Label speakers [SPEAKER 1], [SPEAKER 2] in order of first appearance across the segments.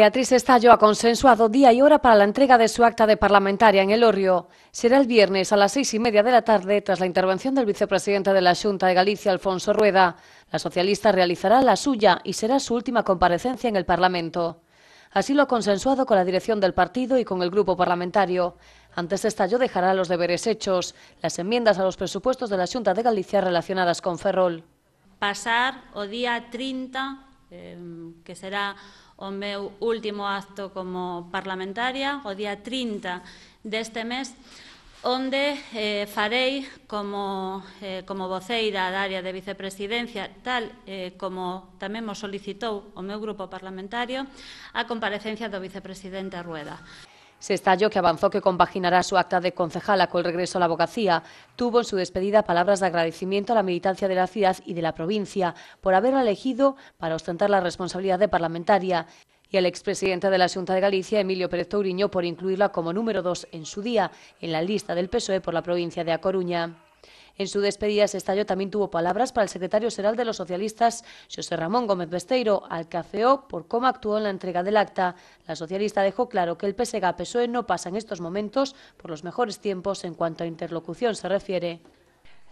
[SPEAKER 1] Beatriz Estallo ha consensuado día y hora para la entrega de su acta de parlamentaria en El Orrio. Será el viernes a las seis y media de la tarde, tras la intervención del vicepresidente de la Junta de Galicia, Alfonso Rueda. La socialista realizará la suya y será su última comparecencia en el Parlamento. Así lo ha consensuado con la dirección del partido y con el grupo parlamentario. Antes Estallo dejará los deberes hechos, las enmiendas a los presupuestos de la Junta de Galicia relacionadas con Ferrol.
[SPEAKER 2] Pasar o día 30, eh, que será o meu último acto como parlamentaria, o día 30 deste mes, onde eh, farei como, eh, como voceira da área de vicepresidencia, tal eh, como tamén mo solicitou o meu grupo parlamentario, a comparecencia do vicepresidente Rueda.
[SPEAKER 1] Se estalló que avanzó que compaginará su acta de concejala con el regreso a la abogacía, tuvo en su despedida palabras de agradecimiento a la militancia de la ciudad y de la provincia por haberla elegido para ostentar la responsabilidad de parlamentaria y al expresidente de la Junta de Galicia, Emilio Pérez Touriño, por incluirla como número dos en su día en la lista del PSOE por la provincia de A Coruña. En su despedida, estalló también tuvo palabras para el secretario general de los socialistas, José Ramón Gómez Besteiro, al que afeó por cómo actuó en la entrega del acta. La socialista dejó claro que el PSGA-PSOE no pasa en estos momentos por los mejores tiempos en cuanto a interlocución se refiere.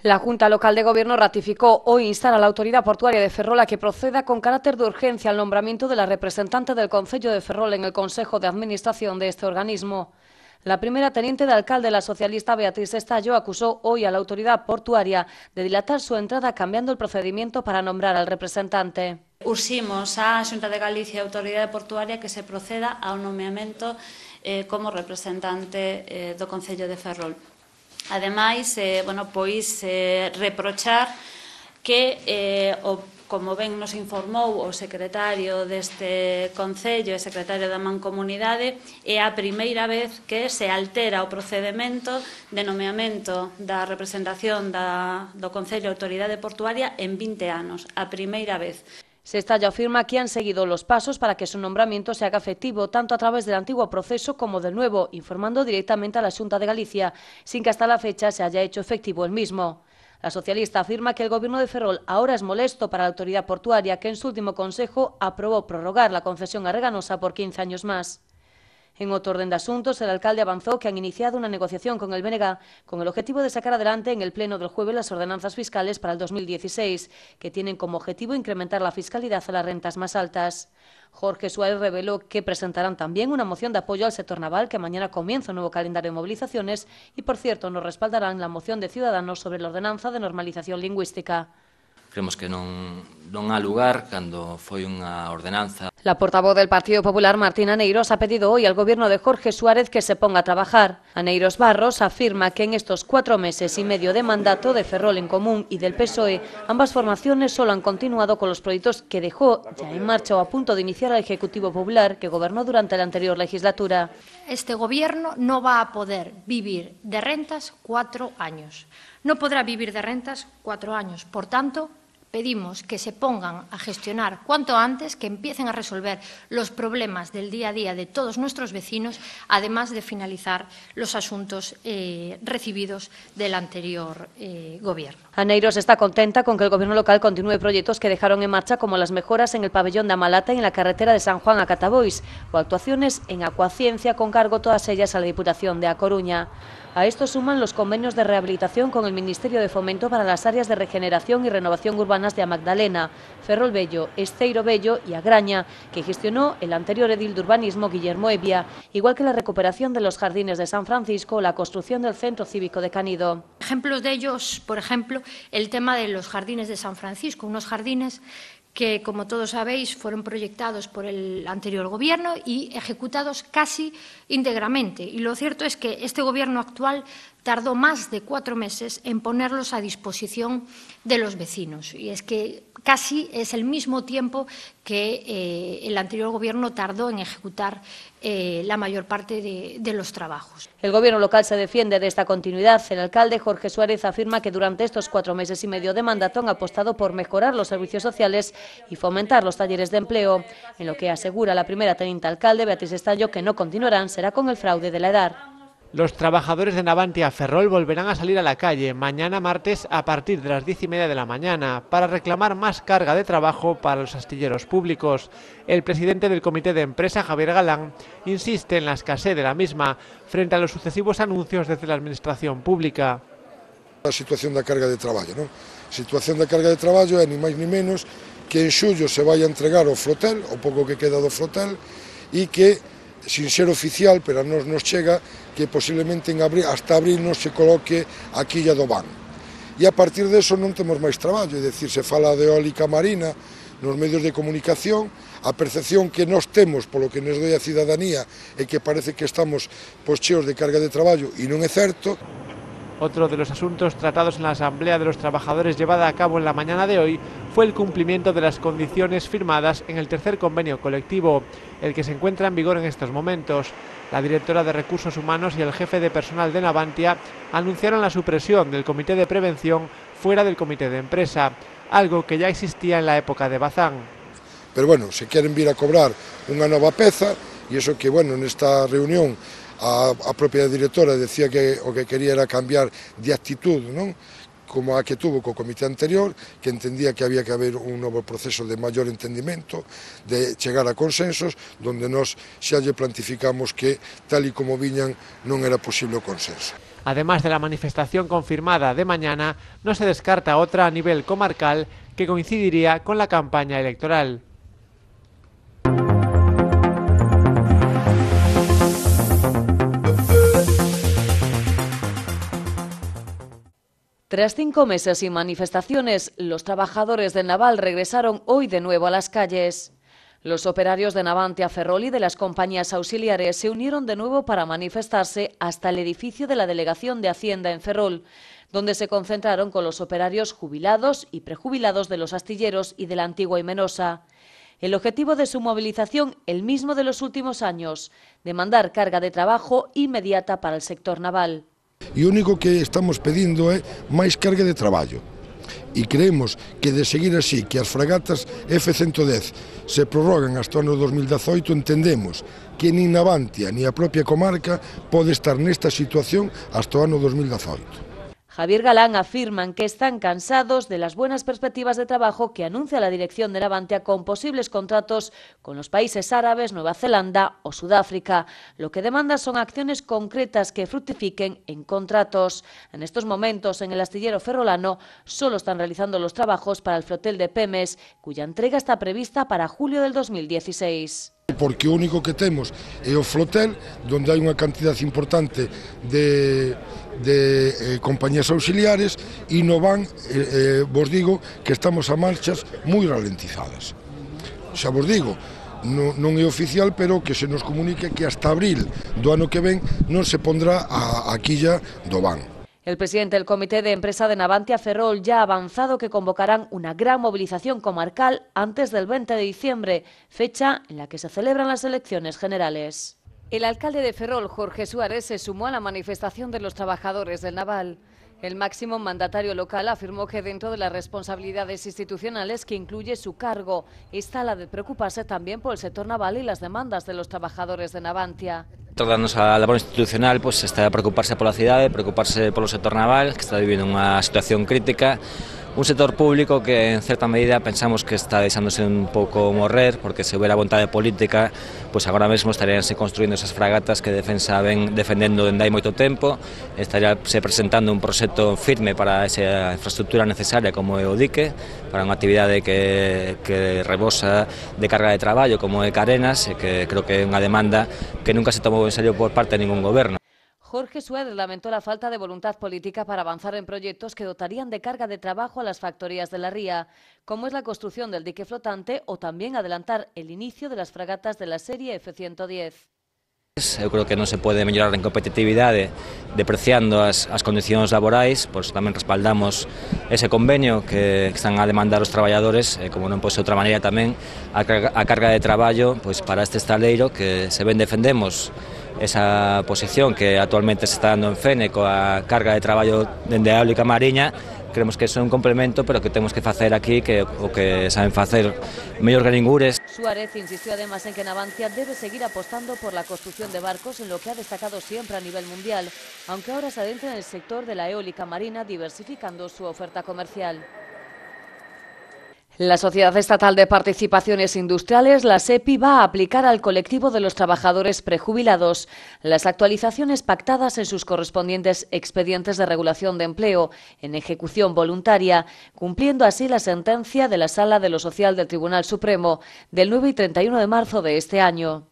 [SPEAKER 1] La Junta Local de Gobierno ratificó hoy instar a la Autoridad Portuaria de Ferrol a que proceda con carácter de urgencia al nombramiento de la representante del Consejo de Ferrol en el Consejo de Administración de este organismo. La primera teniente de alcalde, la socialista Beatriz Estallo, acusó hoy a la autoridad portuaria de dilatar su entrada cambiando el procedimiento para nombrar al representante.
[SPEAKER 2] Urximos á Xunta de Galicia e Autoridade Portuaria que se proceda ao nomeamento eh, como representante eh, do Concello de Ferrol. Ademais, eh, bueno, pois eh, reprochar que eh, o como ben nos informou o secretario deste Concello e secretario da Mancomunidade, é a primeira vez que se altera o procedimento de nomeamento da representación
[SPEAKER 1] da, do Concello de Autoridade Portuaria en 20 anos, a primeira vez. Sestalla afirma que han seguido los pasos para que su nombramiento se haga efectivo tanto a través del antiguo proceso como del nuevo, informando directamente a la Junta de Galicia, sin que hasta la fecha se haya hecho efectivo el mismo. La socialista afirma que el Gobierno de Ferrol ahora es molesto para la autoridad portuaria, que en su último consejo aprobó prorrogar la concesión a Reganosa por 15 años más. En otro orden de asuntos, el alcalde avanzó que han iniciado una negociación con el BNG con el objetivo de sacar adelante en el Pleno del jueves las ordenanzas fiscales para el 2016, que tienen como objetivo incrementar la fiscalidad a las rentas más altas. Jorge Suárez reveló que presentarán también una moción de apoyo al sector naval que mañana comienza un nuevo calendario de movilizaciones y, por cierto, nos respaldarán la moción de Ciudadanos sobre la ordenanza de normalización lingüística.
[SPEAKER 3] Creemos que no ha lugar cuando fue una ordenanza.
[SPEAKER 1] La portavoz del Partido Popular, Martina Neiros, ha pedido hoy al gobierno de Jorge Suárez que se ponga a trabajar. Aneiros Barros afirma que en estos cuatro meses y medio de mandato de Ferrol en Común y del PSOE, ambas formaciones solo han continuado con los proyectos que dejó ya en marcha o a punto de iniciar el Ejecutivo Popular, que gobernó durante la anterior legislatura.
[SPEAKER 4] Este gobierno no va a poder vivir de rentas cuatro años. No podrá vivir de rentas cuatro años. Por tanto, pedimos que se pongan a gestionar cuanto antes, que empiecen a resolver los problemas del día a día de todos nuestros vecinos, además de finalizar los asuntos eh, recibidos del anterior eh, Gobierno.
[SPEAKER 1] Aneiros está contenta con que el Gobierno local continúe proyectos que dejaron en marcha, como las mejoras en el pabellón de Amalata y en la carretera de San Juan a Catabois, o actuaciones en acuaciencia, con cargo todas ellas a la Diputación de A Coruña. A esto suman los convenios de rehabilitación con el Ministerio de Fomento para las áreas de regeneración y renovación urbana de Magdalena, Ferrol Bello, Esteiro Bello y Agraña, que gestionó el anterior edil de urbanismo Guillermo Evia, igual que la recuperación de los jardines de San Francisco o la construcción del centro cívico de Canido.
[SPEAKER 4] Ejemplos de ellos, por ejemplo, el tema de los jardines de San Francisco, unos jardines que, como todos sabéis, fueron proyectados por el anterior gobierno y ejecutados casi íntegramente. Y lo cierto es que este gobierno actual tardó más de cuatro meses en ponerlos a disposición de los vecinos. Y es que casi es el mismo tiempo que eh, el anterior Gobierno tardó en ejecutar eh, la mayor parte de, de, los trabajos.
[SPEAKER 1] El Gobierno local se defiende de esta continuidad. El alcalde Jorge Suárez afirma que durante estos cuatro meses y medio de mandato han apostado por mejorar los servicios sociales y fomentar los talleres de empleo, en lo que asegura la primera teniente alcalde Beatriz Estallo que no continuarán será con el fraude de la edad.
[SPEAKER 5] Los trabajadores de Navantia Ferrol volverán a salir a la calle mañana martes a partir de las diez y media de la mañana para reclamar más carga de trabajo para los astilleros públicos. El presidente del comité de empresa, Javier Galán, insiste en la escasez de la misma frente a los sucesivos anuncios desde la administración pública.
[SPEAKER 6] La situación de carga de trabajo, ¿no? Situación de carga de trabajo eh, ni más ni menos que en suyo se vaya a entregar o flotel, o poco que queda quedado flotar, y que sin ser oficial, pero a nos nos chega que posiblemente en abril, hasta abril non se coloque a quilla do ban. E a partir deso non temos máis traballo, é dicir, se fala de eólica marina nos medios de comunicación, a percepción que nós temos polo que nos doi a cidadanía é que parece que estamos pois, cheos de carga de traballo e non é certo.
[SPEAKER 5] Otro de los asuntos tratados en la Asamblea de los Trabajadores llevada a cabo en la mañana de hoy fue el cumplimiento de las condiciones firmadas en el tercer convenio colectivo, el que se encuentra en vigor en estos momentos. La directora de Recursos Humanos y el jefe de personal de Navantia anunciaron la supresión del comité de prevención fuera del comité de empresa, algo que ya existía en la época de Bazán.
[SPEAKER 6] Pero bueno, si quieren venir a cobrar una nueva peza y eso que, bueno, en esta reunión a, a propia directora decía que o que quería era cambiar de actitud, non? como a que tuvo co comité anterior, que entendía que había que haber un novo proceso de maior entendimento, de chegar a consensos, donde nós xa lle plantificamos que tal e como viñan non era posible o consenso.
[SPEAKER 5] Además de la manifestación confirmada de mañana, no se descarta otra a nivel comarcal que coincidiría con la campaña electoral.
[SPEAKER 1] Tras cinco meses y manifestaciones, los trabajadores de Naval regresaron hoy de nuevo a las calles. Los operarios de Navantia Ferrol y de las compañías auxiliares se unieron de nuevo para manifestarse hasta el edificio de la Delegación de Hacienda en Ferrol, donde se concentraron con los operarios jubilados y prejubilados de los astilleros y de la antigua Himenosa. El objetivo de su movilización, el mismo de los últimos años, demandar carga de trabajo inmediata para el sector naval.
[SPEAKER 6] E o único que estamos pedindo é máis carga de traballo. E creemos que de seguir así, que as fragatas F-110 se prorrogan hasta o ano 2018, entendemos que nin Navantia, ni a propia comarca pode estar nesta situación hasta o ano 2018.
[SPEAKER 1] Javier Galán afirman que están cansados de las buenas perspectivas de trabajo que anuncia la dirección de Navantia con posibles contratos con los países árabes, Nueva Zelanda o Sudáfrica. Lo que demanda son acciones concretas que fructifiquen en contratos. En estos momentos, en el astillero ferrolano, solo están realizando los trabajos para el flotel de Pemes, cuya entrega está prevista para julio del 2016.
[SPEAKER 6] Porque único que tenemos é o flotel, donde hay una cantidad importante de de eh, compañías auxiliares e no van, eh, eh, vos digo, que estamos a marchas moi ralentizadas. Xa vos digo, non, non é oficial, pero que se nos comunique que hasta abril do ano que ven non se pondrá a, a quilla do van.
[SPEAKER 1] El presidente del Comité de Empresa de Navantia Ferrol ya ha avanzado que convocarán una gran movilización comarcal antes del 20 de diciembre, fecha en la que se celebran las elecciones generales. El alcalde de Ferrol, Jorge Suárez, se sumó a la manifestación de los trabajadores del Naval. El máximo mandatario local afirmó que dentro de las responsabilidades institucionales que incluye su cargo está la de preocuparse también por el sector naval y las demandas de los trabajadores de Navantia.
[SPEAKER 3] Toda a la labor institucional, pues está preocuparse por la ciudad, preocuparse por el sector naval, que está viviendo una situación crítica, un sector público que en certa medida pensamos que está deixándose un pouco morrer porque se houbera vontade política pois agora mesmo estaríanse construindo esas fragatas que defensa ven defendendo dende hai moito tempo se presentando un proxecto firme para esa infraestructura necesaria como é o dique para unha actividade que, que rebosa de carga de traballo como é Carenas e que creo que é unha demanda que nunca se tomou en serio por parte de ningún goberno
[SPEAKER 1] Jorge Suárez lamentó la falta de voluntad política para avanzar en proyectos que dotarían de carga de trabajo a las factorías de la ría, como es la construcción del dique flotante o también adelantar el inicio de las fragatas de la serie F-110.
[SPEAKER 3] Yo creo que no se puede mejorar en competitividad depreciando las condiciones laborales, pues también también respaldamos ese convenio que están a demandar los trabajadores, e como no pose ser otra otra también también, a carga de trabajo pues para este estaleiro que se ven defendemos esa posición que actualmente se está dando en FENE a carga de trabajo de eólica marina, creemos que es un complemento, pero que tenemos que hacer aquí que o que saben hacer, mejor que ningures.
[SPEAKER 1] Suárez insistió además en que Navancia debe seguir apostando por la construcción de barcos en lo que ha destacado siempre a nivel mundial, aunque ahora se adentra en el sector de la eólica marina diversificando su oferta comercial. La Sociedad Estatal de Participaciones Industriales, la SEPI, va a aplicar al colectivo de los trabajadores prejubilados las actualizaciones pactadas en sus correspondientes expedientes de regulación de empleo en ejecución voluntaria, cumpliendo así la sentencia de la Sala de lo Social del Tribunal Supremo del 9 y 31 de marzo de este año.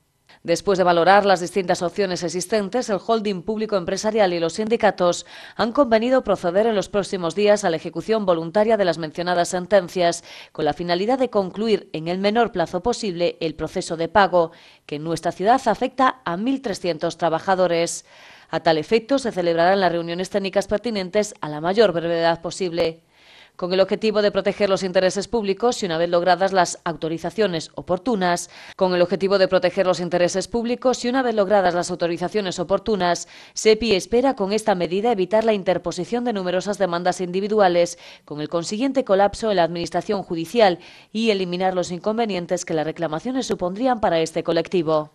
[SPEAKER 1] Después de valorar las distintas opciones existentes, el holding público empresarial y los sindicatos han convenido proceder en los próximos días a la ejecución voluntaria de las mencionadas sentencias, con la finalidad de concluir en el menor plazo posible el proceso de pago, que en nuestra ciudad afecta a 1.300 trabajadores. A tal efecto, se celebrarán las reuniones técnicas pertinentes a la mayor brevedad posible con el objetivo de proteger los intereses públicos y una vez logradas las autorizaciones oportunas, con el objetivo de proteger los intereses públicos y una vez logradas las autorizaciones oportunas, SEPI espera con esta medida evitar la interposición de numerosas demandas individuales, con el consiguiente colapso en la administración judicial y eliminar los inconvenientes que las reclamaciones supondrían para este colectivo.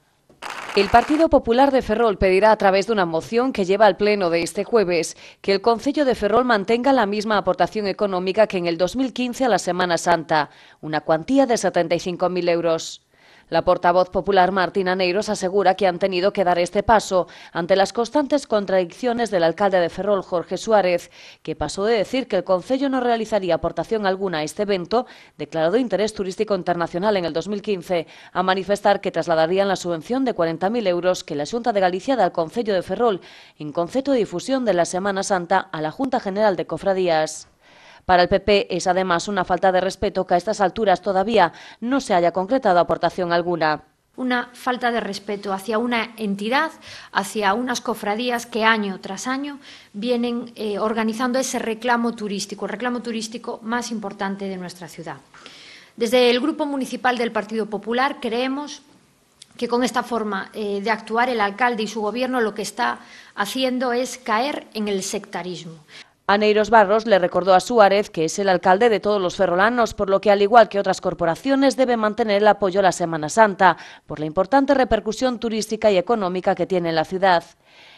[SPEAKER 1] El Partido Popular de Ferrol pedirá a través de una moción que lleva al Pleno de este jueves que el Concello de Ferrol mantenga la misma aportación económica que en el 2015 a la Semana Santa, una cuantía de 75.000 euros. La portavoz popular Martina Neiros asegura que han tenido que dar este paso ante las constantes contradicciones del alcalde de Ferrol, Jorge Suárez, que pasó de decir que el Concello no realizaría aportación alguna a este evento, declarado interés turístico internacional en el 2015, a manifestar que trasladarían la subvención de 40.000 euros que la Junta de Galicia da al Concello de Ferrol en concepto de difusión de la Semana Santa a la Junta General de Cofradías. Para el PP es además una falta de respeto que a estas alturas todavía no se haya concretado aportación alguna
[SPEAKER 4] una falta de respeto hacia una entidad, hacia unas cofradías que año tras año vienen eh, organizando ese reclamo turístico, el reclamo turístico más importante de nuestra ciudad. Desde el Grupo Municipal del Partido Popular creemos que con esta forma eh, de actuar el alcalde y su gobierno lo que está haciendo es caer en el sectarismo. Aneiros Barros le
[SPEAKER 1] recordó a Suárez que es el alcalde de todos los ferrolanos, por lo que, al igual que otras corporaciones, debe mantener el apoyo a la Semana Santa, por la importante repercusión turística y económica que tiene la ciudad.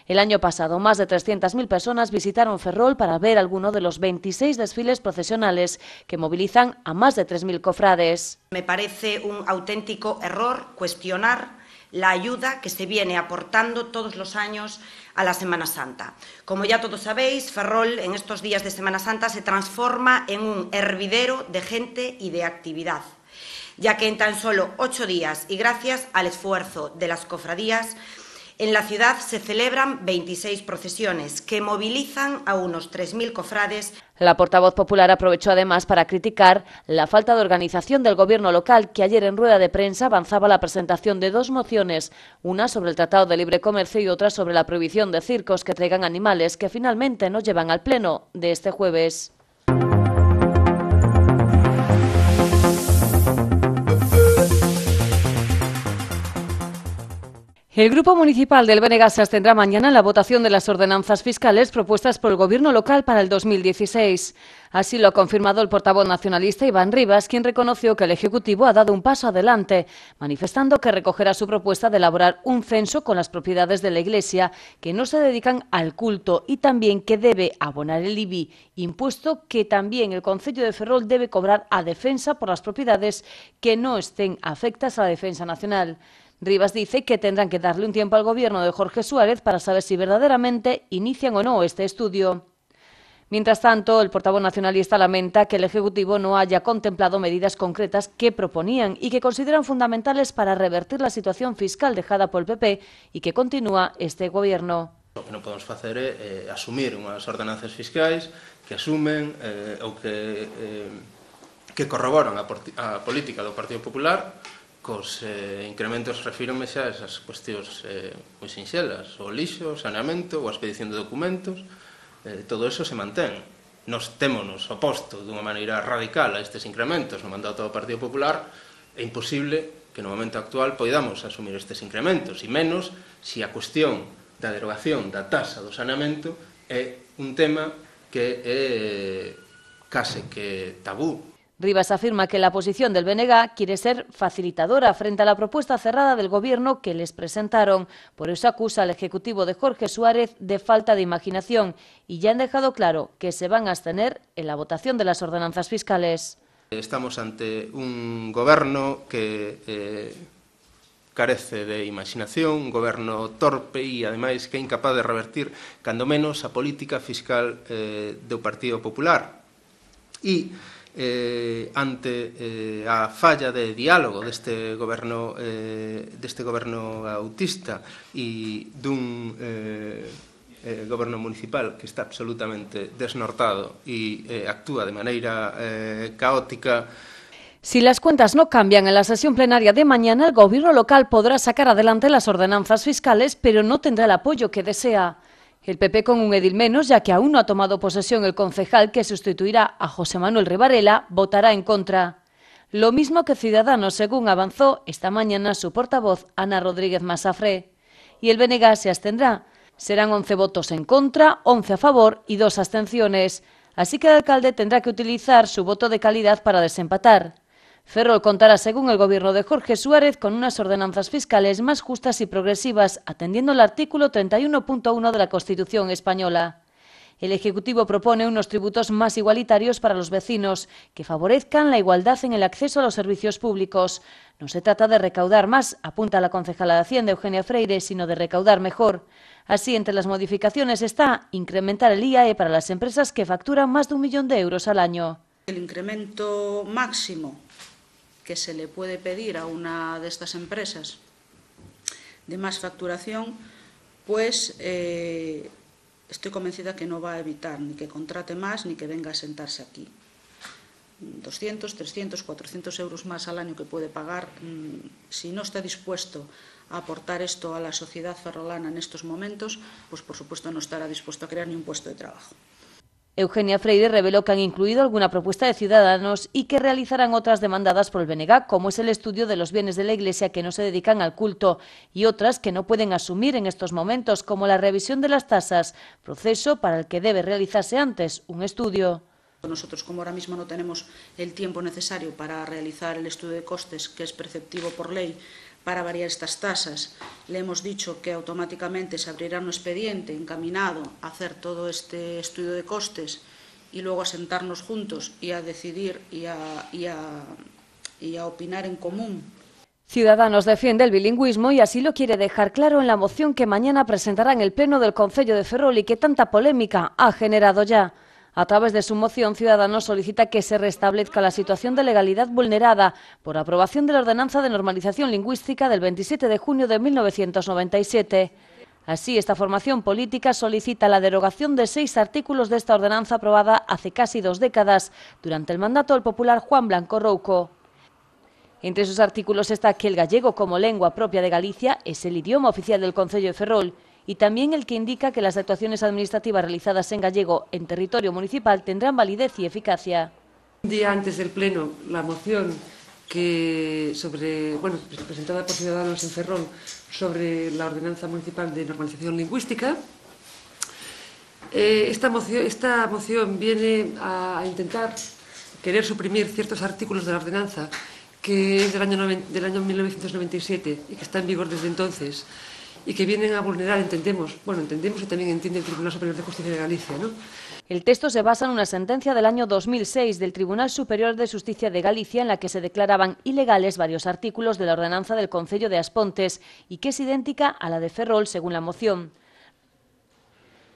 [SPEAKER 1] El año pasado, más de 300.000 personas visitaron Ferrol para ver alguno de los 26 desfiles procesionales que movilizan a más de 3.000 cofrades.
[SPEAKER 7] Me parece un auténtico error cuestionar la ayuda que se viene aportando todos los años a la Semana Santa. Como ya todos sabéis, Ferrol en estos días de Semana Santa se transforma en un hervidero de gente y de actividad, ya que en tan solo ocho días y gracias al esfuerzo de las cofradías, en la ciudad se celebran 26 procesiones que movilizan a unos 3.000 cofrades. La
[SPEAKER 1] portavoz popular aprovechó además para criticar la falta de organización del gobierno local que ayer en rueda de prensa avanzaba la presentación de dos mociones, una sobre el Tratado de Libre Comercio y otra sobre la prohibición de circos que traigan animales que finalmente no llevan al pleno de este jueves. El Grupo Municipal del Benegas tendrá mañana la votación de las ordenanzas fiscales propuestas por el Gobierno local para el 2016. Así lo ha confirmado el portavoz nacionalista Iván Rivas, quien reconoció que el Ejecutivo ha dado un paso adelante, manifestando que recogerá su propuesta de elaborar un censo con las propiedades de la Iglesia que no se dedican al culto y también que debe abonar el IBI, impuesto que también el Concello de Ferrol debe cobrar a defensa por las propiedades que no estén afectas a la defensa nacional. Rivas dice que tendrán que darle un tiempo al gobierno de Jorge Suárez para saber si verdaderamente inician o no este estudio. Mientras tanto, el portavoz nacionalista lamenta que el Ejecutivo no haya contemplado medidas concretas que proponían y que consideran fundamentales para revertir la situación fiscal dejada por el PP y que continúa este Gobierno.
[SPEAKER 8] O que non podemos facer é eh, asumir unhas ordenanzas fiscais que asumen eh, ou que, eh, que corroboran a, a política do Partido Popular Cos eh, incrementos refírome xa a esas cuestións eh, moi sinxelas, o lixo, o saneamento, a expedición de documentos, eh, todo eso se mantén. Nos témonos oposto dunha maneira radical a estes incrementos no mandato do Partido Popular, é imposible que no momento actual poidamos asumir estes incrementos, e menos se a cuestión da derogación da tasa do saneamento é un tema que é eh, case que tabú
[SPEAKER 1] Rivas afirma que la posición del BNG quiere ser facilitadora frente a la propuesta cerrada del Gobierno que les presentaron. Por eso acusa al Ejecutivo de Jorge Suárez de falta de imaginación y ya han dejado claro que se van a abstener en la votación de las ordenanzas fiscales.
[SPEAKER 8] Estamos ante un Gobierno que eh, carece de imaginación, un Gobierno torpe y además que es incapaz de revertir, cuando menos, a política fiscal eh, Partido Popular. y eh, ante eh, a falla de diálogo deste goberno eh, deste goberno autista e dun eh, eh, goberno municipal que está absolutamente desnortado e eh, actúa de maneira eh, caótica
[SPEAKER 1] Si las cuentas no cambian en la sesión plenaria de mañana, el gobierno local podrá sacar adelante las ordenanzas fiscales, pero no tendrá el apoyo que desea. El PP con un edil menos, ya que aún no ha tomado posesión el concejal que sustituirá a José Manuel Rivarela, votará en contra. Lo mismo que Ciudadanos, según avanzó esta mañana su portavoz Ana Rodríguez Masafré. Y el BNG se abstendrá. Serán 11 votos en contra, 11 a favor y dos abstenciones. Así que el alcalde tendrá que utilizar su voto de calidad para desempatar. Ferrol contará, según el gobierno de Jorge Suárez, con unas ordenanzas fiscales más justas y progresivas, atendiendo al artículo 31.1 de la Constitución española. El Ejecutivo propone unos tributos más igualitarios para los vecinos, que favorezcan la igualdad en el acceso a los servicios públicos. No se trata de recaudar más, apunta la concejala de Hacienda Eugenia Freire, sino de recaudar mejor. Así, entre las modificaciones está incrementar el IAE para las empresas que facturan más de un millón de euros al año.
[SPEAKER 7] El incremento máximo que se le puede pedir a una de estas empresas de más facturación, pues eh, estoy convencida que no va a evitar ni que contrate más ni que venga a sentarse aquí. 200, 300, 400 euros más al año que puede pagar, mm, si no está dispuesto a aportar esto a la sociedad ferrolana en estos momentos, pues por supuesto no estará dispuesto a crear ni un puesto de trabajo.
[SPEAKER 1] Eugenia Freire reveló que han incluido alguna propuesta de ciudadanos y que realizarán otras demandadas por el BNG, como es el estudio de los bienes de la Iglesia que no se dedican al culto y otras que no pueden asumir en estos momentos, como la revisión de las tasas, proceso para el que debe realizarse antes un estudio.
[SPEAKER 7] Nosotros, como ahora mismo no tenemos el tiempo necesario para realizar el estudio de costes, que es preceptivo por ley, para variar estas tasas. Le hemos dicho que automáticamente se abrirá un expediente encaminado a hacer todo este estudio de costes y luego a sentarnos juntos y a decidir y a, opinar en común.
[SPEAKER 1] Ciudadanos defiende el bilingüismo y así lo quiere dejar claro en la moción que mañana presentará en el Pleno del Concello de Ferrol y que tanta polémica ha generado ya. A través de su moción, Ciudadanos solicita que se restablezca la situación de legalidad vulnerada por aprobación de la Ordenanza de Normalización Lingüística del 27 de junio de 1997. Así, esta formación política solicita la derogación de seis artículos de esta ordenanza aprobada hace casi dos décadas, durante el mandato del popular Juan Blanco Rouco. Entre sus artículos está que el gallego como lengua propia de Galicia es el idioma oficial del Concello de Ferrol y también el que indica que las actuaciones administrativas realizadas en gallego en territorio municipal tendrán validez y eficacia.
[SPEAKER 9] Un día antes del Pleno, la moción que sobre, bueno, presentada por Ciudadanos en Ferrol sobre la Ordenanza Municipal de Normalización Lingüística. Eh, esta, moción, viene a, intentar querer suprimir ciertos artículos de la ordenanza que es del año, del año 1997 y que está en vigor desde entonces y que vienen a vulnerar, entendemos, bueno, entendemos y también entiende el Tribunal Superior de Justicia de Galicia, ¿no? El texto se basa en una sentencia del
[SPEAKER 1] año 2006 del Tribunal Superior de Justicia de Galicia en la que se declaraban ilegales varios artículos de la ordenanza del Concello de Aspontes y que es idéntica a la de Ferrol según la moción.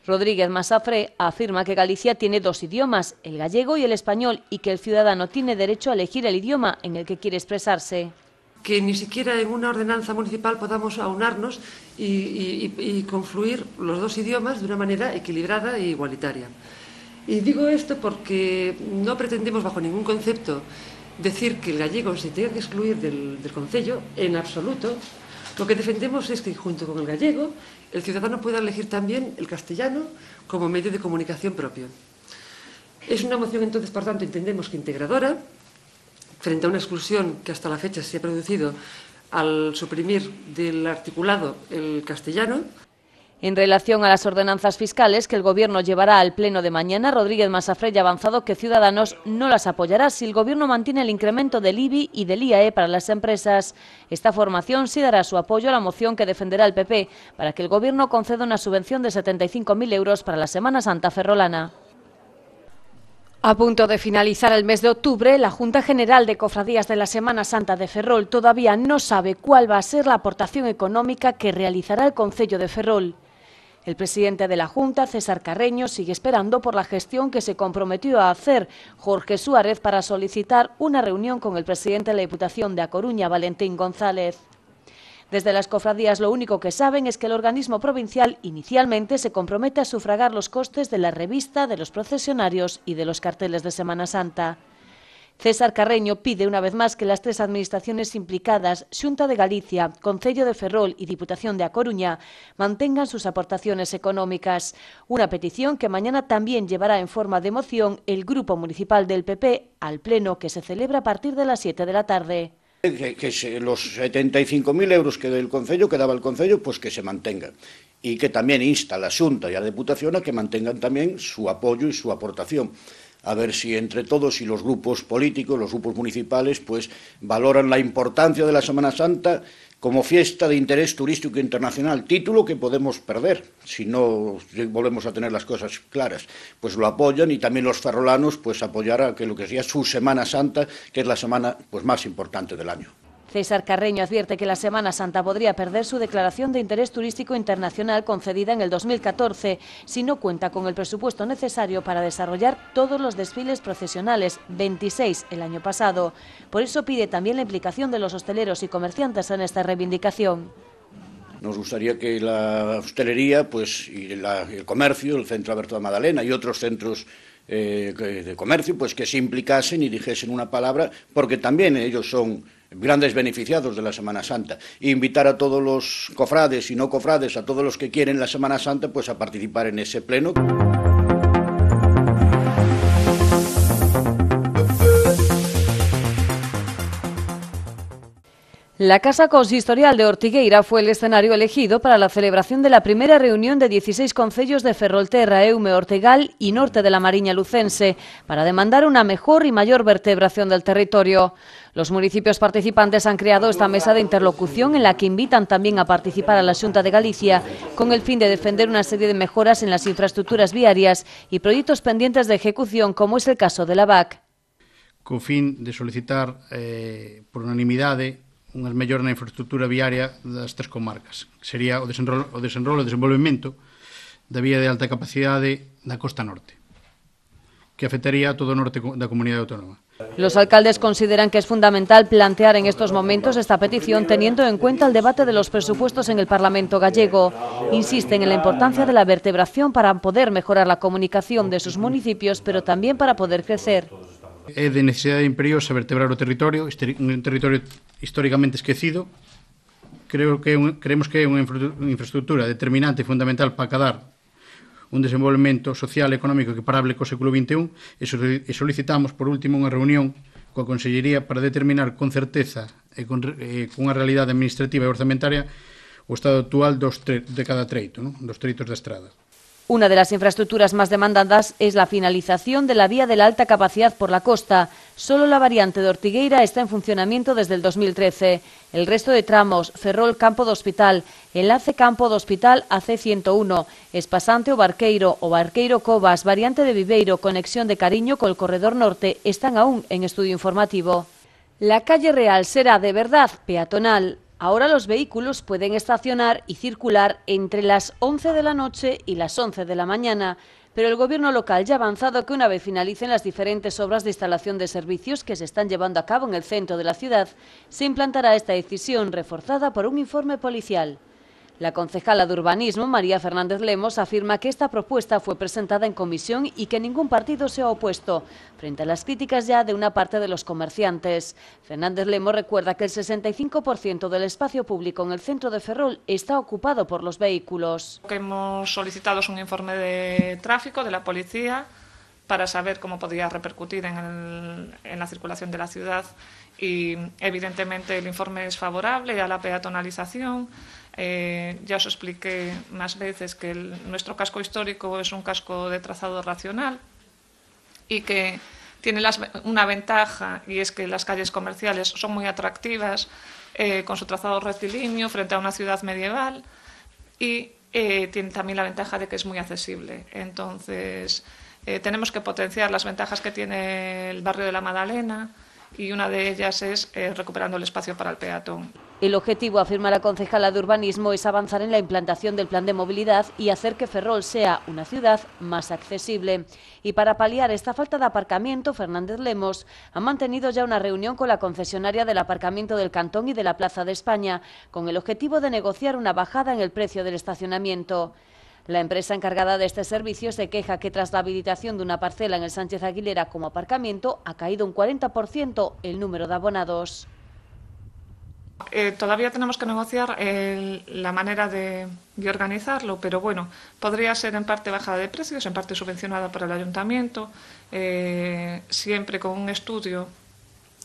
[SPEAKER 1] Rodríguez Masafre afirma que Galicia tiene dos idiomas, el gallego y el español, y que el ciudadano tiene derecho a elegir el idioma en el que quiere expresarse
[SPEAKER 9] que ni siquiera en una ordenanza municipal podamos aunarnos y, confluir los dos idiomas de una manera equilibrada e igualitaria. Y digo esto porque no pretendemos bajo ningún concepto decir que el gallego se tenga que excluir del, del concello en absoluto. Lo que defendemos es que junto con el gallego el ciudadano pueda elegir también el castellano como medio de comunicación propio. Es una moción entonces, por tanto, entendemos que integradora, frente a una exclusión que hasta la fecha se ha producido al suprimir del articulado el castellano. En
[SPEAKER 1] relación a las ordenanzas fiscales que el Gobierno llevará al Pleno de mañana, Rodríguez Masafrey ha avanzado que Ciudadanos no las apoyará si el Gobierno mantiene el incremento del IBI y del IAE para las empresas. Esta formación sí dará su apoyo a la moción que defenderá el PP para que el Gobierno conceda una subvención de 75.000 euros para la Semana Santa Ferrolana. A punto de finalizar el mes de octubre, la Junta General de Cofradías de la Semana Santa de Ferrol todavía no sabe cuál va a ser la aportación económica que realizará el Concello de Ferrol. El presidente de la Junta, César Carreño, sigue esperando por la gestión que se comprometió a hacer Jorge Suárez para solicitar una reunión con el presidente de la Diputación de A Coruña, Valentín González. Desde las cofradías lo único que saben es que el organismo provincial inicialmente se compromete a sufragar los costes de la revista, de los procesionarios y de los carteles de Semana Santa. César Carreño pide una vez más que las tres administraciones implicadas, Junta de Galicia, Concello de Ferrol y Diputación de A Coruña, mantengan sus aportaciones económicas. Una petición que mañana también llevará en forma de moción el Grupo Municipal del PP al Pleno que se celebra a partir de las 7 de la tarde.
[SPEAKER 10] Que, los 75.000 euros que del que daba el consejo pues que se mantengan. Y que también insta a la junta y a la diputación a que mantengan también su apoyo y su aportación. A ver si entre todos y los grupos políticos, los grupos municipales, pues valoran la importancia de la Semana Santa como fiesta de interés turístico internacional, título que podemos perder si no volvemos a tener las cosas claras. Pues lo apoyan y también los ferrolanos pues a que lo que sería su Semana Santa, que es la semana pues más importante del año.
[SPEAKER 1] César Carreño advierte que la Semana Santa podría perder su declaración de interés turístico internacional concedida en el 2014 si no cuenta con el presupuesto necesario para desarrollar todos los desfiles procesionales, 26 el año pasado. Por eso pide también la implicación de los hosteleros y comerciantes en esta reivindicación.
[SPEAKER 10] Nos gustaría que la hostelería pues, y el comercio, el Centro Alberto de Madalena y otros centros eh, de comercio, pues que se implicasen y dijesen una palabra, porque también ellos son grandes beneficiados de la Semana Santa. E invitar a todos los cofrades y no cofrades, a todos los que quieren la Semana Santa, pues a participar en ese pleno.
[SPEAKER 1] La Casa Consistorial de Ortigueira fue el escenario elegido para la celebración de la primera reunión de 16 concellos de Ferrolterra, Eume, Ortegal y Norte de la Mariña Lucense, para demandar una mejor y mayor vertebración del territorio. Los municipios participantes han creado esta mesa de interlocución en la que invitan también a participar a la Junta de Galicia con el fin de defender una serie de mejoras en las infraestructuras viarias y proyectos pendientes de ejecución, como es el caso de la VAC.
[SPEAKER 10] Con fin de solicitar eh, por unanimidad una mayor infraestructura viaria de las tres comarcas. Sería o desenrolo, o desenrolo e desenvolvemento de vía de alta capacidad de la costa norte, que afectaría a todo el norte la comunidad autónoma.
[SPEAKER 1] Los alcaldes consideran que es fundamental plantear en estos momentos esta petición teniendo en cuenta el debate de los presupuestos en el Parlamento gallego. Insisten en la importancia de la vertebración para poder mejorar la comunicación de sus municipios, pero también para poder crecer.
[SPEAKER 10] É de necesidade imperiosa vertebrar o territorio, un territorio históricamente esquecido. Creo que un, creemos que é unha infraestructura determinante e fundamental para cadar un desenvolvemento social e económico equiparable co século XXI e solicitamos, por último, unha reunión coa Consellería para determinar con certeza e con, con unha realidade administrativa e orzamentaria o estado actual dos tre, de cada treito, non? dos treitos da estrada.
[SPEAKER 1] Una de las infraestructuras más demandadas es la finalización de la vía de la alta capacidad por la costa. Solo la variante de Ortigueira está en funcionamiento desde el 2013. El resto de tramos, Ferrol Campo de Hospital, Enlace Campo de Hospital AC101, Espasante o Barqueiro o Barqueiro cobas variante de Viveiro, conexión de Cariño con el corredor norte, están aún en estudio informativo. La calle Real será de verdad peatonal. Ahora los vehículos pueden estacionar y circular entre las 11 de la noche y las 11 de la mañana, pero el Gobierno local ya ha avanzado que una vez finalicen las diferentes obras de instalación de servicios que se están llevando a cabo en el centro de la ciudad, se implantará esta decisión reforzada por un informe policial. La concejala de Urbanismo, María Fernández Lemos, afirma que esta propuesta fue presentada en comisión y que ningún partido se ha opuesto, frente a las críticas ya de una parte de los comerciantes. Fernández Lemos recuerda que el 65% del espacio público en el centro de Ferrol está ocupado por los vehículos.
[SPEAKER 11] que hemos solicitado un informe de tráfico de la policía para saber cómo podría repercutir en, en la circulación de la ciudad y evidentemente el informe es favorable a la peatonalización eh, ya os expliqué más veces que nuestro casco histórico es un casco de trazado racional y que tiene una ventaja y es que las calles comerciales son muy atractivas eh, con su trazado rectilíneo frente a una ciudad medieval y eh, tiene también la ventaja de que es muy accesible. Entonces, tenemos que potenciar las ventajas que tiene el barrio de la Madalena y una de ellas es recuperando el espacio para el peatón.
[SPEAKER 1] El objetivo, afirma la concejala de urbanismo, es avanzar en la implantación del plan de movilidad y hacer que Ferrol sea una ciudad más accesible. Y para paliar esta falta de aparcamiento, Fernández Lemos ha mantenido ya una reunión con la concesionaria del aparcamiento del Cantón y de la Plaza de España, con el objetivo de negociar una bajada en el precio del estacionamiento. La empresa encargada de este servicio se queja que tras la habilitación de una parcela en el Sánchez Aguilera como aparcamiento ha caído
[SPEAKER 11] un 40%
[SPEAKER 1] el número de abonados.
[SPEAKER 11] Eh, todavía tenemos que negociar la manera de, organizarlo, pero bueno, podría ser en parte bajada de precios, en parte subvencionada por el ayuntamiento, eh, siempre con un estudio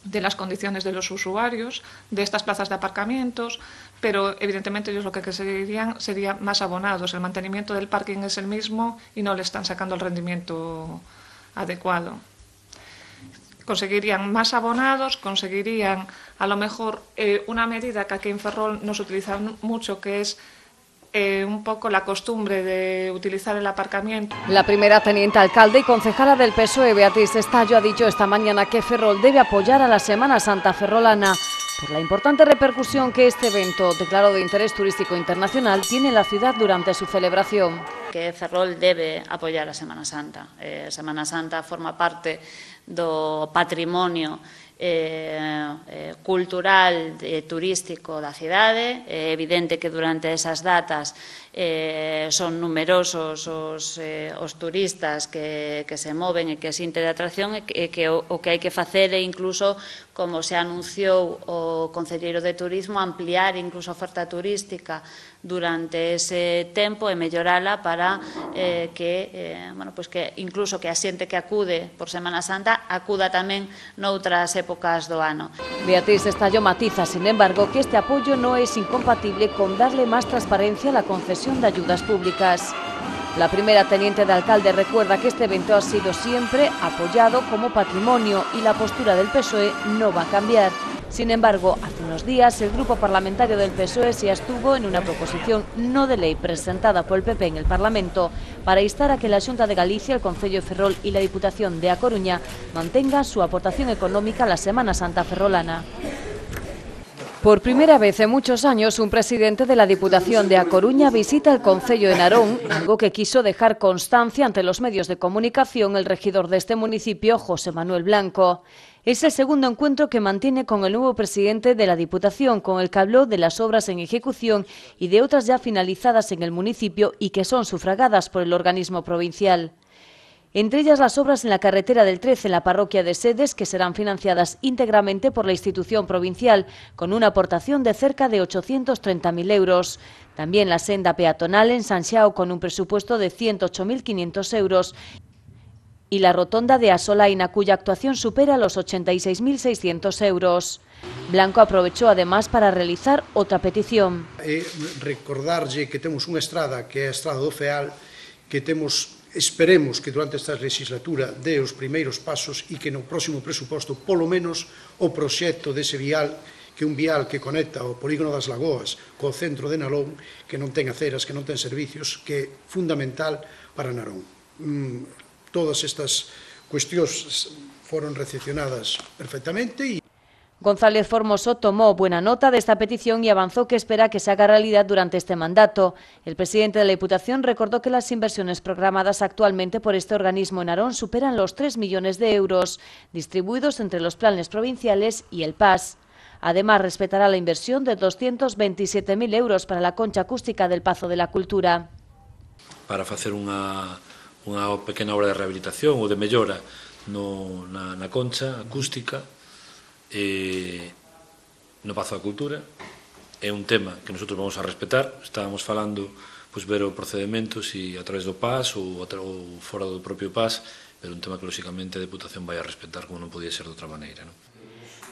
[SPEAKER 11] de las condiciones de los usuarios, de estas plazas de aparcamientos, pero evidentemente ellos lo que conseguirían sería más abonados. El mantenimiento del parking es el mismo y no le están sacando el rendimiento adecuado. Conseguirían más abonados, conseguirían a lo mejor eh, una medida que aquí en Ferrol nos utilizan mucho, que es eh, un poco la costumbre de utilizar el aparcamiento.
[SPEAKER 1] La primera teniente alcalde y concejala del PSOE, Beatriz Estallo, ha dicho esta mañana que Ferrol debe apoyar a la Semana Santa Ferrolana por la importante repercusión que este evento, declarado de interés turístico internacional, tiene en la ciudad durante su celebración.
[SPEAKER 2] Que Ferrol debe apoyar a Semana Santa. Eh, Semana Santa forma parte do patrimonio Eh, eh, cultural e eh, turístico da cidade. É evidente que durante esas datas eh, son numerosos os, eh, os turistas que, que se moven e que sinte de atracción e que, que o, o que hai que facer é incluso, como se anunciou o Concelleiro de Turismo, ampliar incluso a oferta turística durante ese tempo e mellorala para eh, que, eh, bueno, pues que incluso que a xente que acude por Semana Santa
[SPEAKER 1] acuda tamén noutras épocas Beatriz Estallo matiza, sin embargo, que este apoyo no es incompatible con darle más transparencia a la concesión de ayudas públicas. La primera teniente de alcalde recuerda que este evento ha sido siempre apoyado como patrimonio y la postura del PSOE no va a cambiar. Sin embargo, hace unos días el grupo parlamentario del PSOE se abstuvo en una proposición no de ley presentada por el PP en el Parlamento para instar a que la Junta de Galicia, el Concello de Ferrol y la Diputación de A Coruña mantenga su aportación económica a la Semana Santa ferrolana. Por primera vez en muchos años, un presidente de la Diputación de A Coruña visita el Concello de Narón, algo que quiso dejar constancia ante los medios de comunicación el regidor de este municipio, José Manuel Blanco. Es el segundo encuentro que mantiene con el nuevo presidente de la Diputación, con el que habló de las obras en ejecución y de otras ya finalizadas en el municipio y que son sufragadas por el organismo provincial entre ellas las obras en la carretera del 13 en la parroquia de Sedes, que serán financiadas íntegramente por la institución provincial, con una aportación de cerca de 830.000 euros. También la senda peatonal en Xiao, con un presupuesto de 108.500 euros. Y la rotonda de Asolaina, cuya actuación supera los 86.600 euros. Blanco aprovechó además para realizar otra petición.
[SPEAKER 10] Eh, que tenemos una estrada, que es estrada do Feal, que tenemos... Esperemos que durante esta legislatura dé os primeiros pasos e que no próximo presuposto, polo menos, o proxecto dese vial que un vial que conecta o polígono das Lagoas co centro de Narón, que non ten aceras, que non ten servicios, que é fundamental para Narón. Mm, todas estas cuestións foron recepcionadas
[SPEAKER 1] perfectamente e González Formoso tomó buena nota de esta petición y avanzó que espera que se haga realidad durante este mandato. El presidente de la Diputación recordó que las inversiones programadas actualmente por este organismo en Arón superan los 3 millones de euros, distribuidos entre los planes provinciales y el PAS. Además, respetará la inversión de 227.000 euros para la concha acústica del Pazo de la Cultura.
[SPEAKER 6] Para hacer una pequeña obra de rehabilitación o de mejora no, la concha acústica, eh, no Pazo da Cultura. É un tema que nosotros vamos a respetar. Estábamos falando pois, ver o procedimento si a través do PAS ou, ou fora do propio PAS, pero un tema que, lóxicamente, a Deputación vai a
[SPEAKER 10] respetar como non podía ser de outra maneira. Non?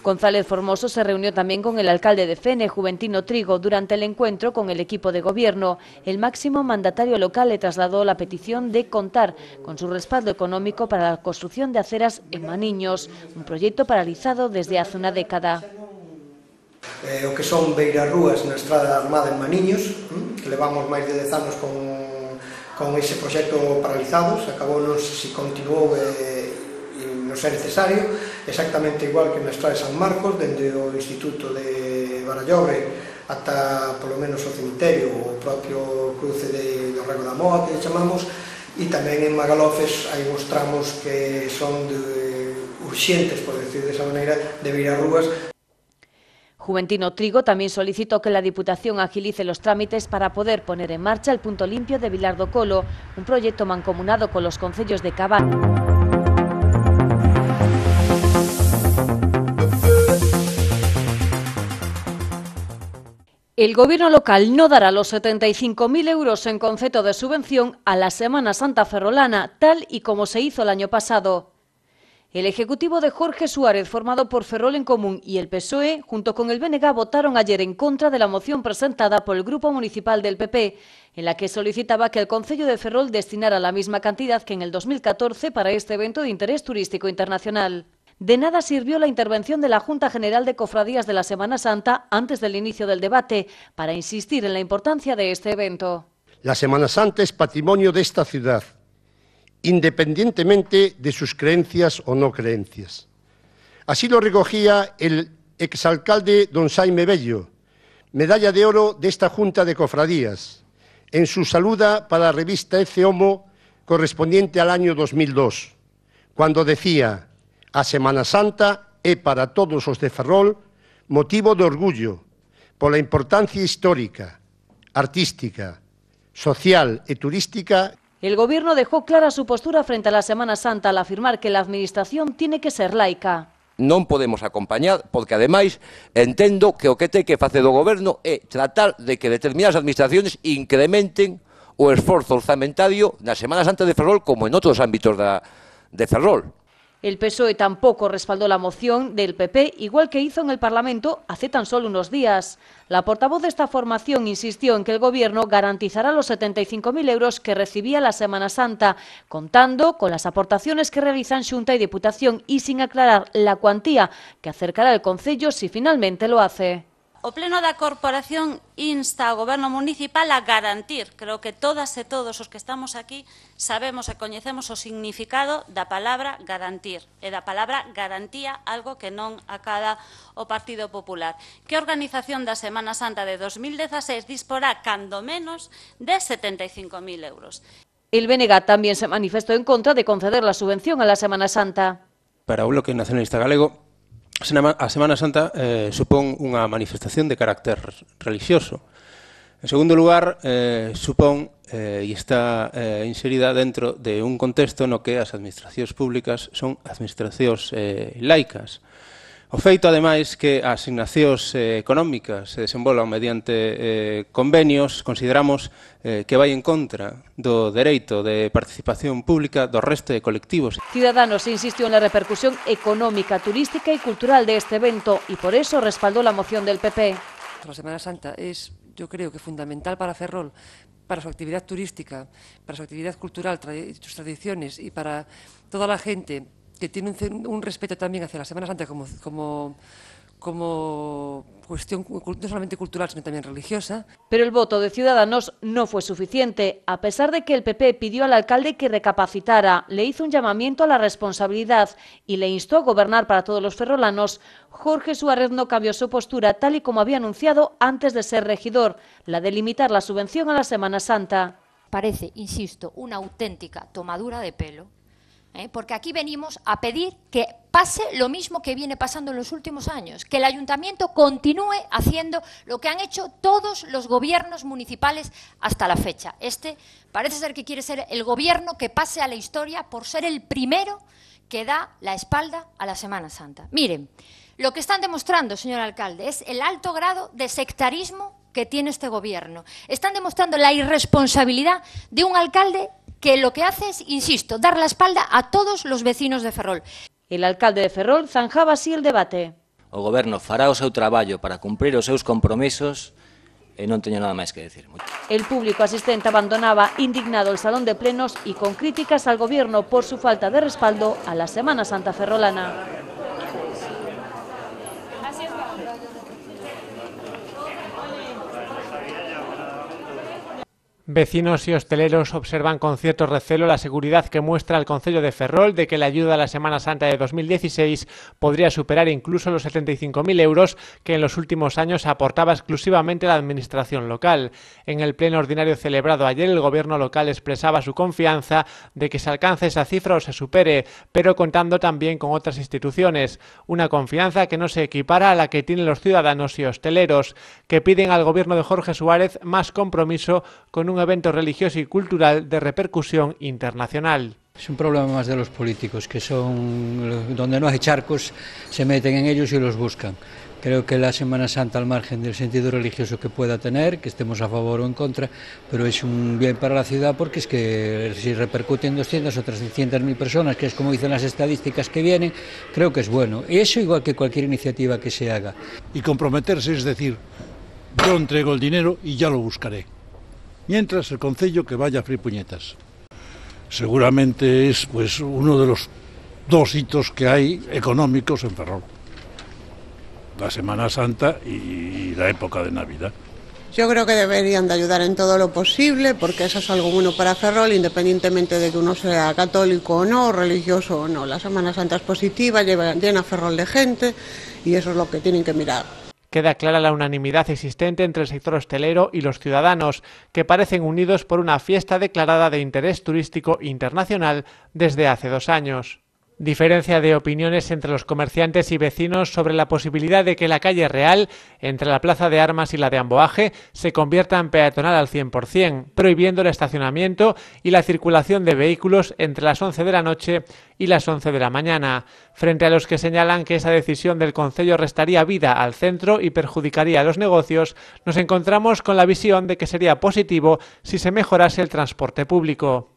[SPEAKER 1] González Formoso se reunió también con el alcalde de Fene, Juventino Trigo, durante el encuentro con el equipo de gobierno. El máximo mandatario local le trasladó la petición de contar con su respaldo económico para la construcción de aceras en Maniños, un proyecto paralizado desde hace una década.
[SPEAKER 10] Lo eh, que
[SPEAKER 8] son Rúas una Estrada Armada en Maniños, que vamos más de 10 años con,
[SPEAKER 10] ese ese paralizado, se acabó, no se si continuou eh, non ser necesario, exactamente igual que na Estrada de San Marcos, dende o Instituto de Barallobre ata polo menos o cemiterio, o propio cruce de, do Rego da Moa,
[SPEAKER 8] que chamamos, e tamén en Magalofes hai uns tramos que son de,
[SPEAKER 9] urxentes, por decir desa maneira, de a rúas.
[SPEAKER 1] Juventino Trigo tamén solicito que la Diputación agilice los trámites para poder poner en marcha el punto limpio de Vilar do Colo, un proyecto mancomunado con los concellos de Cabal. El Gobierno local no dará los 75.000 euros en concepto de subvención a la Semana Santa Ferrolana, tal y como se hizo el año pasado. El Ejecutivo de Jorge Suárez, formado por Ferrol en Común y el PSOE, junto con el BNG, votaron ayer en contra de la moción presentada por el Grupo Municipal del PP, en la que solicitaba que el Concello de Ferrol destinara la misma cantidad que en el 2014 para este evento de interés turístico internacional. De nada sirvió la intervención de la Junta General de Cofradías de la Semana Santa antes del inicio del debate para insistir en la importancia de este evento.
[SPEAKER 10] La Semana Santa es patrimonio de esta ciudad, independientemente de sus creencias o no creencias. Así lo recogía el exalcalde don Jaime Bello, medalla de oro de esta Junta de Cofradías, en su saluda para la revista Ece Homo correspondiente al año 2002, cuando decía A Semana Santa é para todos os de Ferrol motivo de orgullo pola importancia histórica, artística, social e turística
[SPEAKER 1] El gobierno dejó clara su postura frente a la Semana Santa al afirmar que la administración tiene que ser laica.
[SPEAKER 10] Non podemos acompañar, porque ademais entendo que o que te que facer o goberno é tratar de que determinadas administraciones incrementen o esforzo orzamentario na Semana Santa de Ferrol como en outros ámbitos da, de Ferrol.
[SPEAKER 1] El PSOE tampoco respaldó la moción del PP, igual que hizo en el Parlamento hace tan solo unos días. La portavoz de esta formación insistió en que el Gobierno garantizará los 75.000 euros que recibía la Semana Santa, contando con las aportaciones que realizan Junta y Diputación y sin aclarar la cuantía que acercará el Concello si finalmente lo hace.
[SPEAKER 2] O Pleno da Corporación insta ao Goberno Municipal a garantir, creo que todas e todos os que estamos aquí sabemos e coñecemos o significado da palabra garantir e da palabra garantía, algo que non acada o Partido Popular. Que organización da Semana Santa de 2016 disporá, cando menos, de 75.000 euros.
[SPEAKER 1] El BNG tamén se manifestou en contra de conceder la subvención a la Semana Santa.
[SPEAKER 8] Para o Bloque Nacionalista Galego, A Semana Santa eh, supón unha manifestación de carácter religioso. En segundo lugar, eh, supón eh, e está eh, inserida dentro de un contexto no que as administracións públicas son administracións eh, laicas. O feito, ademais, que as asignacións eh, económicas se desenvolvan mediante eh, convenios, consideramos eh, que vai en contra do dereito de participación pública do resto de colectivos.
[SPEAKER 1] Ciudadanos insistiu na repercusión
[SPEAKER 9] económica, turística e cultural de evento e por eso respaldou a moción del PP. A Semana Santa es, eu creo, que fundamental para Ferrol, para a súa actividade turística, para a súa actividade cultural, sus tradiciones e para toda a gente que tiene un, respeto también hacia la Semana Santa como, como, como cuestión no solamente cultural, sino también religiosa.
[SPEAKER 1] Pero el voto de Ciudadanos no fue suficiente, a pesar de que el PP pidió al alcalde que recapacitara, le hizo un llamamiento a la responsabilidad y le instó a gobernar para todos los ferrolanos. Jorge Suárez no cambió su postura, tal y como había anunciado
[SPEAKER 4] antes de ser regidor, la de limitar la subvención a la Semana Santa. Parece, insisto, una auténtica tomadura de pelo ¿eh? porque aquí venimos a pedir que pase lo mismo que viene pasando en los últimos años, que el ayuntamiento continúe haciendo lo que han hecho todos los gobiernos municipales hasta la fecha. Este parece ser que quiere ser el gobierno que pase a la historia por ser el primero que da la espalda a la Semana Santa. Miren, lo que están demostrando, señor alcalde, es el alto grado de sectarismo que tiene este gobierno. Están demostrando la irresponsabilidad de un alcalde que lo que hace es, insisto, dar la espalda a todos los vecinos de Ferrol. El alcalde de Ferrol zanjaba así el debate.
[SPEAKER 3] O goberno fará o seu traballo para cumprir os seus compromisos e non teño nada máis que decir.
[SPEAKER 1] El público asistente abandonaba indignado el salón de plenos y con críticas al gobierno por su falta de respaldo a la Semana Santa Ferrolana.
[SPEAKER 5] Vecinos y hosteleros observan con cierto recelo la seguridad que muestra el Consejo de Ferrol de que la ayuda a la Semana Santa de 2016 podría superar incluso los 75.000 euros que en los últimos años aportaba exclusivamente la Administración local. En el pleno ordinario celebrado ayer, el Gobierno local expresaba su confianza de que se alcance esa cifra o se supere, pero contando también con otras instituciones. Una confianza que no se equipara a la que tienen los ciudadanos y hosteleros, que piden al Gobierno de Jorge Suárez más compromiso con un evento religioso y cultural de
[SPEAKER 10] repercusión internacional. Es un problema más de los políticos, que son donde no hay charcos, se meten en ellos y los buscan. Creo que la Semana Santa, al margen del sentido religioso que pueda tener, que estemos a favor o en contra, pero es un bien para la ciudad porque es que si repercuten 200 o 300 mil personas, que es como dicen las estadísticas que vienen, creo que es bueno. Y eso igual que cualquier iniciativa que se haga. Y comprometerse es decir, yo entrego el dinero y ya lo buscaré mientras el Concello que vaya a frir Puñetas. Seguramente es pues uno de los dos hitos que hay económicos en Ferrol. La Semana Santa y la época de Navidad.
[SPEAKER 2] Yo creo que deberían de ayudar en todo lo posible porque eso es algo bueno para Ferrol, independientemente de que uno sea católico o no, religioso o no. La Semana Santa es positiva, llena Ferrol de gente y eso es lo que tienen que mirar.
[SPEAKER 5] Queda clara la unanimidad existente entre el sector hostelero y los ciudadanos, que parecen unidos por una fiesta declarada de interés turístico internacional desde hace dos años. Diferencia de opiniones entre los comerciantes y vecinos sobre la posibilidad de que la calle Real, entre la Plaza de Armas y la de Amboaje, se convierta en peatonal al 100%, prohibiendo el estacionamiento y la circulación de vehículos entre las 11 de la noche y las 11 de la mañana, frente a los que señalan que esa decisión del Consejo restaría vida al centro y perjudicaría a los negocios, nos encontramos con la visión de que sería positivo si se mejorase el transporte público.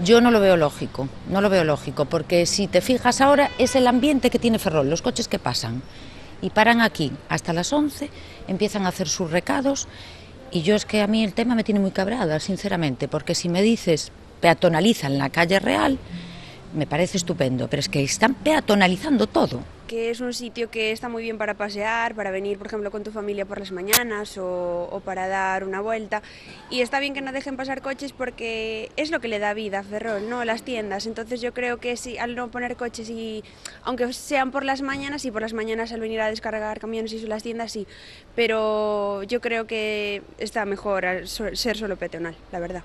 [SPEAKER 4] Yo no lo veo lógico, no lo veo lógico, porque si te fijas ahora es el ambiente que tiene Ferrol, los coches que pasan y paran aquí hasta las 11, empiezan a hacer sus recados y yo es que a mí el tema me tiene muy cabrada, sinceramente, porque si me dices peatonalizan la calle real, me parece estupendo, pero es que están peatonalizando todo
[SPEAKER 2] que es un sitio que está muy bien para pasear, para venir, por ejemplo, con tu familia por las mañanas o, para dar una vuelta. Y está bien que no dejen pasar coches porque es lo que le da vida a Ferrol, ¿no? Las tiendas. Entonces yo creo que si al no poner coches y aunque sean por las mañanas y por las mañanas al venir a descargar camiones y las tiendas sí, pero yo creo que está mejor ser solo peatonal, la verdad.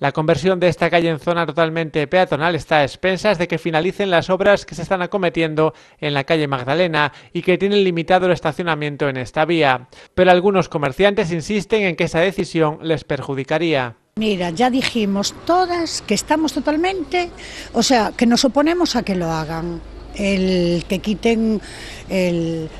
[SPEAKER 5] La conversión de esta calle en zona totalmente peatonal está a expensas de que finalicen las obras que se están acometiendo en la calle Magdalena y que tienen limitado el estacionamiento en esta vía. Pero algunos comerciantes insisten en que esa decisión les perjudicaría.
[SPEAKER 7] Mira, ya dijimos todas que estamos totalmente, o sea, que nos oponemos a que lo hagan, el que quiten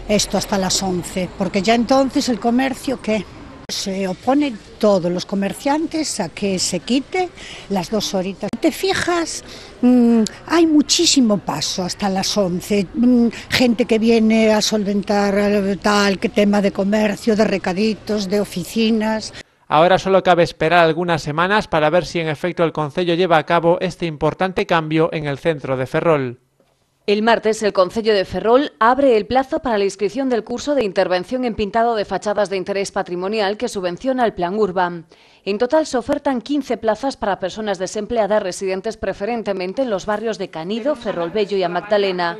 [SPEAKER 7] esto hasta las 11, porque ya entonces el comercio, ¿qué? Se oponen todos los comerciantes a que se quite las dos horitas. Te fijas, mm, hay muchísimo paso hasta las 11. Mm, gente que viene a solventar tal tema de comercio, de recaditos, de oficinas.
[SPEAKER 5] Ahora solo cabe esperar algunas semanas para ver si en efecto el Concello lleva a cabo este importante cambio en el centro de Ferrol.
[SPEAKER 1] El martes, el Concello de Ferrol abre el plazo para la inscripción del curso de intervención en pintado de fachadas de interés patrimonial que subvenciona el Plan Urban. En total se ofertan 15 plazas para personas desempleadas residentes preferentemente en los barrios de Canido, Ferrolbello y Magdalena.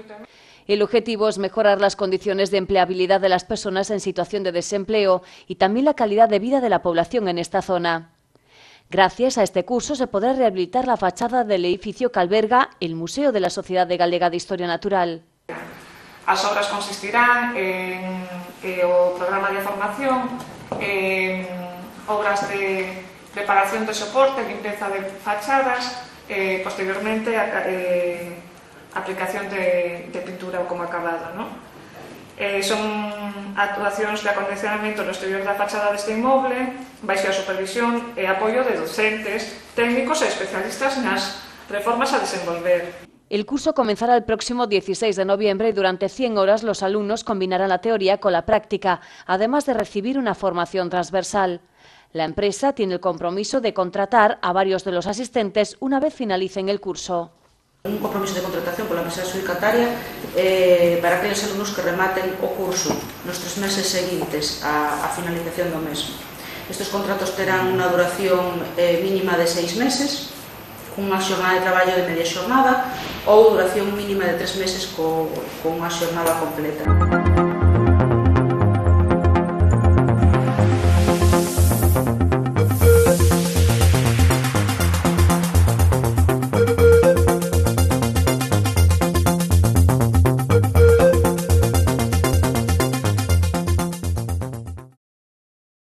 [SPEAKER 1] El objetivo es mejorar las condiciones de empleabilidad de las personas en situación de desempleo y también la calidad de vida de la población en esta zona. Gracias a este curso se podrá rehabilitar la fachada del edificio que alberga el Museo de la Sociedad de Galega de Historia Natural.
[SPEAKER 11] Las obras consistirán en un programa de formación, obras de preparación de soporte, limpieza de fachadas, e, posteriormente eh, aplicación de, pintura o como acabado. Eh, son actuaciones de acondicionamento no de la fachada deste inmueble... baixo a supervisión y e apoyo de docentes, técnicos e especialistas las reformas a desenvolver.
[SPEAKER 1] El curso comenzará el próximo 16 de noviembre y durante 100 horas los alumnos combinarán la teoría con la práctica, además de recibir una formación transversal. La empresa tiene el compromiso de contratar a varios de los asistentes una vez finalicen el curso.
[SPEAKER 7] Un compromiso de contratación con la empresa Suicataria... eh, para aqueles alumnos que rematen o curso nos tres meses seguintes a, a finalización do mesmo. Estes contratos terán unha duración eh, mínima de seis meses, cunha xornada de traballo de media xornada ou duración mínima de tres meses co, unha xornada completa. Música